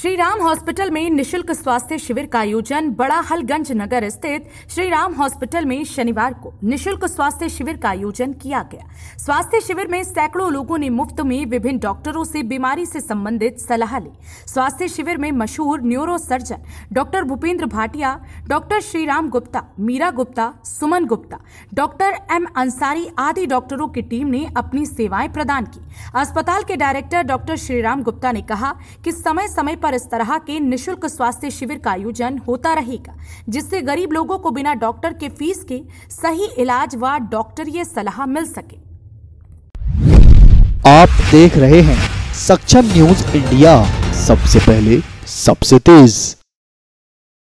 Shri Ram hospital में निशुल्क स्वास्थ्य शिविर का आयोजन बड़ा हलगंज नगर स्थित श्री राम हॉस्पिटल में शनिवार को निशुल्क स्वास्थ्य शिविर का आयोजन किया गया स्वास्थ्य शिविर में सैकड़ों लोगों ने मुफ्त में विभिन्न डॉक्टरों से बीमारी से संबंधित सलाह ली स्वास्थ्य शिविर में मशहूर neuro surgeon doctor Bhupendra Bhatia doctor Shriram Gupta Meera Gupta Suman Gupta doctor M Ansari आदि डॉक्टरों की टीम ने अपनी सेवाएं प्रदान की अस्पताल के डायरेक्टर डॉक्टर श्रीराम गुप्ता ने कहा कि समय समय पर पर इस तरह के निशुल्क स्वास्थ्य शिविर का आयोजन होता रहेगा जिससे गरीब लोगों को बिना डॉक्टर के फीस के सही इलाज व डॉक्टरीय सलाह मिल सके आप देख रहे हैं सक्षम न्यूज इंडिया सबसे पहले सबसे तेज